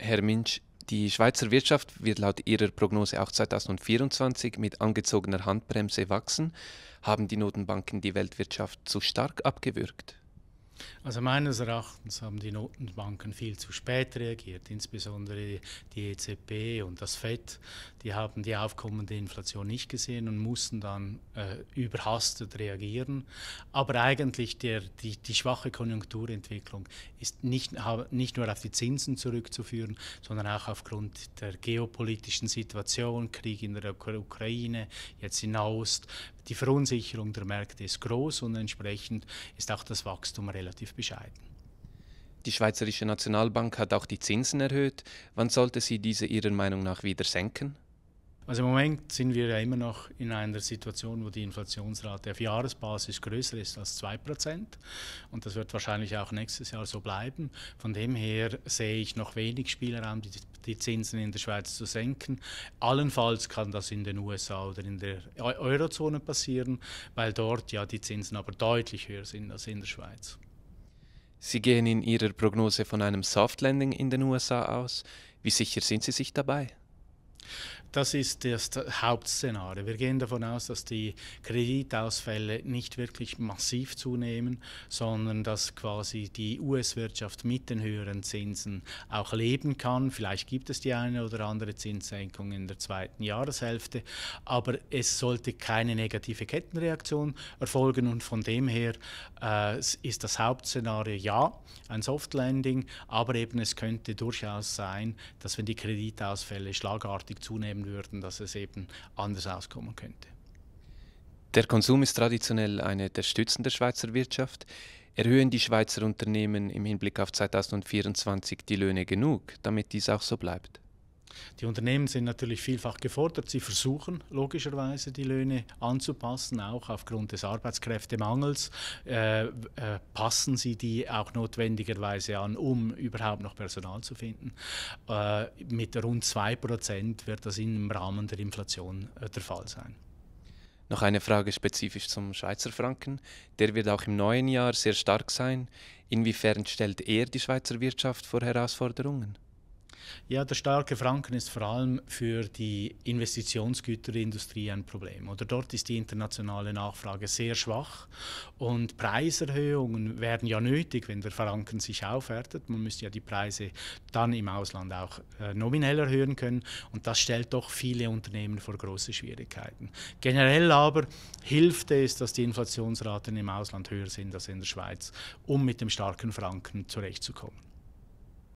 Herr Minsch, die Schweizer Wirtschaft wird laut Ihrer Prognose auch 2024 mit angezogener Handbremse wachsen. Haben die Notenbanken die Weltwirtschaft zu stark abgewürgt? Also meines Erachtens haben die Notenbanken viel zu spät reagiert, insbesondere die EZB und das FED. Die haben die aufkommende Inflation nicht gesehen und mussten dann äh, überhastet reagieren. Aber eigentlich der, die, die, schwache Konjunkturentwicklung ist nicht, nicht nur auf die Zinsen zurückzuführen, sondern auch aufgrund der geopolitischen Situation, Krieg in der Ukraine, jetzt in Ost, die Verunsicherung der Märkte ist groß und entsprechend ist auch das Wachstum relativ bescheiden. Die Schweizerische Nationalbank hat auch die Zinsen erhöht. Wann sollte sie diese Ihrer Meinung nach wieder senken? Also im Moment sind wir ja immer noch in einer Situation, wo die Inflationsrate auf Jahresbasis größer ist als 2%. Und das wird wahrscheinlich auch nächstes Jahr so bleiben. Von dem her sehe ich noch wenig Spielraum, die, die Zinsen in der Schweiz zu senken. Allenfalls kann das in den USA oder in der Eurozone passieren, weil dort ja die Zinsen aber deutlich höher sind als in der Schweiz. Sie gehen in Ihrer Prognose von einem Soft Landing in den USA aus. Wie sicher sind Sie sich dabei? das ist das Hauptszenario. Wir gehen davon aus, dass die Kreditausfälle nicht wirklich massiv zunehmen, sondern dass quasi die US-Wirtschaft mit den höheren Zinsen auch leben kann. Vielleicht gibt es die eine oder andere Zinssenkung in der zweiten Jahreshälfte, aber es sollte keine negative Kettenreaktion erfolgen und von dem her äh, ist das Hauptszenario ja ein Soft Landing, aber eben es könnte durchaus sein, dass wenn die Kreditausfälle schlagartig zunehmen, würden, dass es eben anders auskommen könnte. Der Konsum ist traditionell eine der Stützen der Schweizer Wirtschaft. Erhöhen die Schweizer Unternehmen im Hinblick auf 2024 die Löhne genug, damit dies auch so bleibt? Die Unternehmen sind natürlich vielfach gefordert. Sie versuchen logischerweise die Löhne anzupassen, auch aufgrund des Arbeitskräftemangels. Äh, äh, passen sie die auch notwendigerweise an, um überhaupt noch Personal zu finden. Äh, mit rund 2% wird das im Rahmen der Inflation äh, der Fall sein. Noch eine Frage spezifisch zum Schweizer Franken. Der wird auch im neuen Jahr sehr stark sein. Inwiefern stellt er die Schweizer Wirtschaft vor Herausforderungen? Ja, der starke Franken ist vor allem für die Investitionsgüterindustrie ein Problem. Oder dort ist die internationale Nachfrage sehr schwach und Preiserhöhungen werden ja nötig, wenn der Franken sich aufwertet. Man müsste ja die Preise dann im Ausland auch äh, nominell erhöhen können und das stellt doch viele Unternehmen vor große Schwierigkeiten. Generell aber hilft es, dass die Inflationsraten im Ausland höher sind als in der Schweiz, um mit dem starken Franken zurechtzukommen.